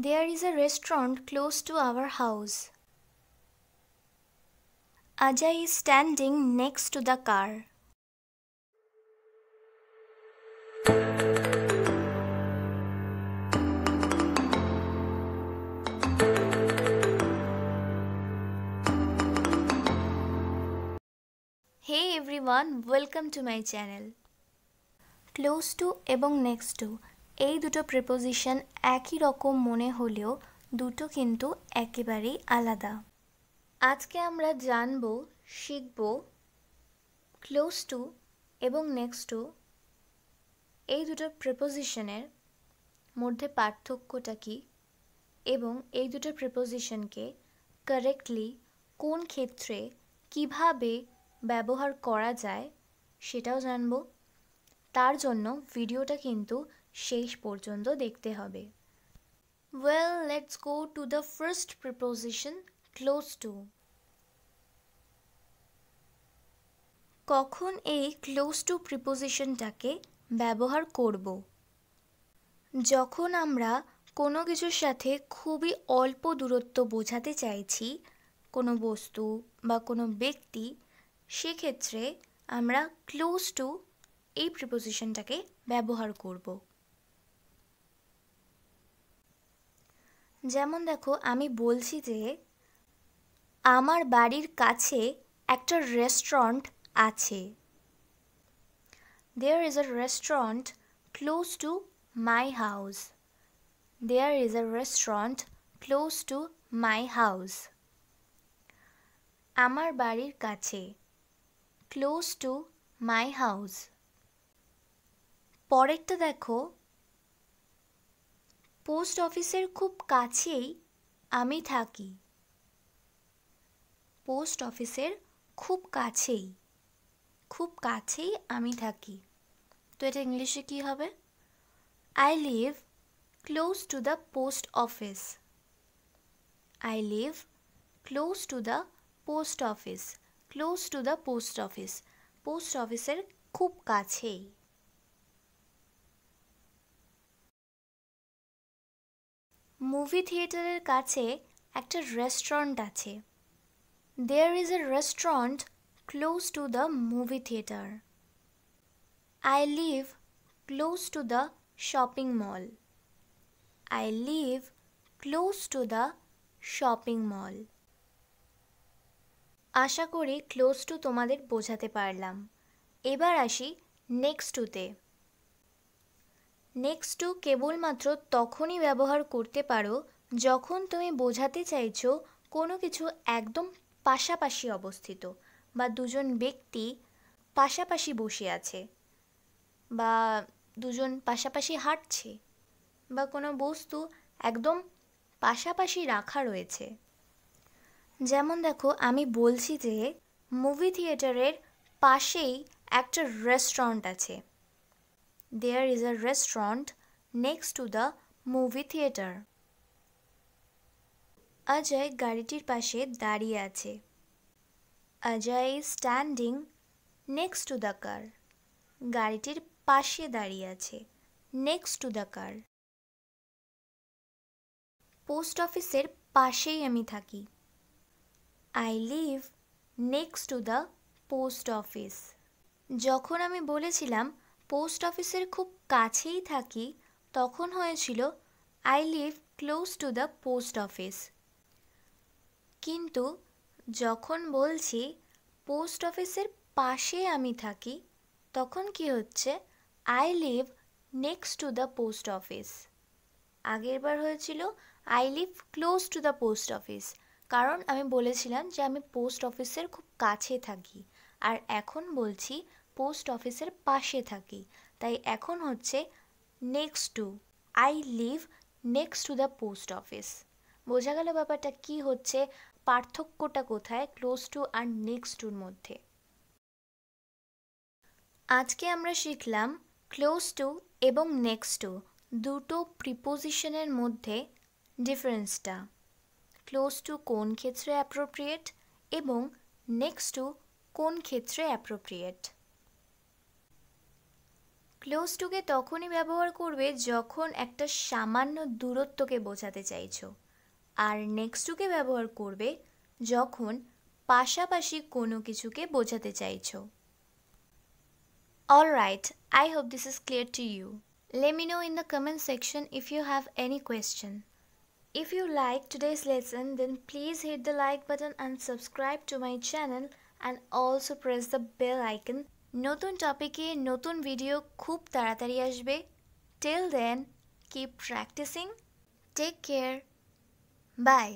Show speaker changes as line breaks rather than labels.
There is a restaurant close to our house. Ajay is standing next to the car. Hey everyone, welcome to my channel. Close to এবং next to এই দুটো preposition একই রকম মনে হলেও দুটো কিন্তু একেবারেই আলাদা আজকে আমরা জানব শিখব ক্লোজ টু এবং নেক্সট টু এই দুটো প্রিপোজিশনের মধ্যে পার্থক্যটা কি এবং এই দুটো প্রিপোজিশনকে কারেক্টলি কোন ক্ষেত্রে কিভাবে ব্যবহার করা যায় সেটাও জানব তার জন্য ভিডিওটা কিন্তু শেষ পর্যন্ত দেখতে হবে well let's go to the first preposition close to কখন এই ক্লোজ টু প্রিপোজিশনটাকে ব্যবহার করব যখন আমরা কোনো কিছুর সাথে খুবই অল্প দূরত্ব বোঝাতে চাইছি কোনো বস্তু বা কোনো ব্যক্তি সেক্ষেত্রে আমরা ক্লোজ টু এই প্রিপোজিশনটাকে ব্যবহার করবো যেমন দেখো আমি বলছি যে আমার বাড়ির কাছে একটা রেস্টুরেন্ট আছে there is a restaurant close to my house there is a restaurant close to my house আমার বাড়ির কাছে ক্লোজ টু মাই হাউস পরেরটা দেখো পোস্ট অফিসের খুব কাছেই আমি থাকি পোস্ট অফিসের খুব কাছেই খুব কাছেই আমি থাকি তো এটা ইংলিশে কী হবে I live close to the post office I live close to the post office close to the post office post অফিসের খুব কাছেই মুভি থিয়েটারের কাছে একটা রেস্টুরেন্ট আছে there is a restaurant close to the movie theatre I live close to the shopping mall I live close to the shopping mall আশা করি close two তোমাদের বোঝাতে পারলাম এবার আসি নেক্সট টুতে নেক্সট টু কেবলমাত্র তখনই ব্যবহার করতে পারো যখন তুমি বোঝাতে চাইছো কোনো কিছু একদম পাশাপাশি অবস্থিত বা দুজন ব্যক্তি পাশাপাশি বসে আছে বা দুজন পাশাপাশি হাঁটছে বা কোনো বস্তু একদম পাশাপাশি রাখা রয়েছে যেমন দেখো আমি বলছি যে মুভি থিয়েটারের পাশেই একটা রেস্টুরেন্ট আছে There is a restaurant next to the movie theatre Ajay গাড়িটির পাশে দাঁড়িয়ে আছে Ajay standing next to the car গাড়িটির পাশে দাঁড়িয়ে আছে next to the car post অফিসের পাশেই আমি থাকি I live next to the post office যখন আমি বলেছিলাম পোস্ট অফিসের খুব কাছেই থাকি তখন হয়েছিল I live close to the post office কিন্তু যখন বলছি পোস্ট অফিসের পাশে আমি থাকি তখন কি হচ্ছে I live next to the post office আগের বার হয়েছিল I live close to the post office কারণ আমি বলেছিলাম যে আমি পোস্ট অফিসের খুব কাছে থাকি আর এখন বলছি পোস্ট অফিসের পাশে থাকি তাই এখন হচ্ছে next to I live next to the post office বোঝা গেল ব্যাপারটা কি হচ্ছে পার্থক্যটা কোথায় ক্লোজ টু আর নেক্সট টুর মধ্যে আজকে আমরা শিখলাম ক্লোজ টু এবং নেক্সট টু দুটো প্রিপোজিশনের মধ্যে ডিফারেন্সটা ক্লোজ টু কোন ক্ষেত্রে অ্যাপ্রোপ্রিয়েট এবং নেক্সট টু কোন ক্ষেত্রে অ্যাপ্রোপ্রিয়েট ক্লোজ টুকে তখনই ব্যবহার করবে যখন একটা সামান্য দূরত্বকে বোঝাতে চাইছো আর নেক্সট টুকে ব্যবহার করবে যখন পাশাপাশি কোনো কিছুকে বোঝাতে চাইছো all right I hope this is clear to you let me know in the comment section if you have any question if you like today's lesson then please hit the like button and subscribe to my channel and also press the bell icon নতুন টপিকে নতুন video খুব তাড়াতাড়ি আসবে till then keep practising take care by